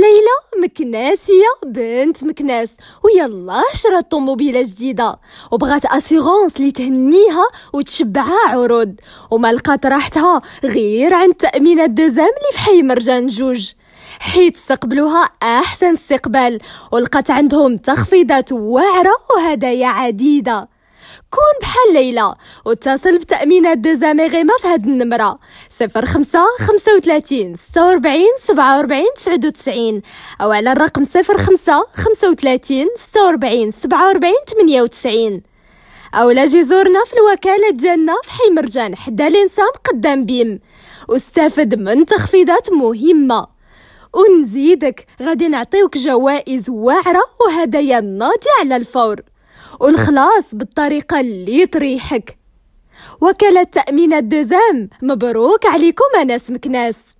ليلى مكناسية بنت مكناس ويلا شرات طوموبيلة جديدة وبغات اسيغونس اللي تهنيها وتشبعها عروض وما لقات راحتها غير عند تأمين دوزام اللي في حي مرجان جوج حيت استقبلوها احسن استقبال ولقات عندهم تخفيضات واعره وهدايا عديده كون بحال ليلى واتصل بتأمينات دزاميغيما في هاد النمرة صفر خمسة خمسة وثلاثين ستة وربعين سبعة وربعين تسعود وتسعين أو على الرقم صفر خمسة خمسة وثلاثين ستة وربعين سبعة وربعين تمنية وتسعين أو لاجي جي زورنا في الوكالة ديالنا في حي مرجان حدا الإنسان قدام بيم واستفد من تخفيضات مهمة ونزيدك غادي نعطيوك جوائز واعرة وهدايا ناضية على الفور والخلاص بالطريقة اللي تريحك وكالة تأمين الدزام مبروك عليكم أناس مكناس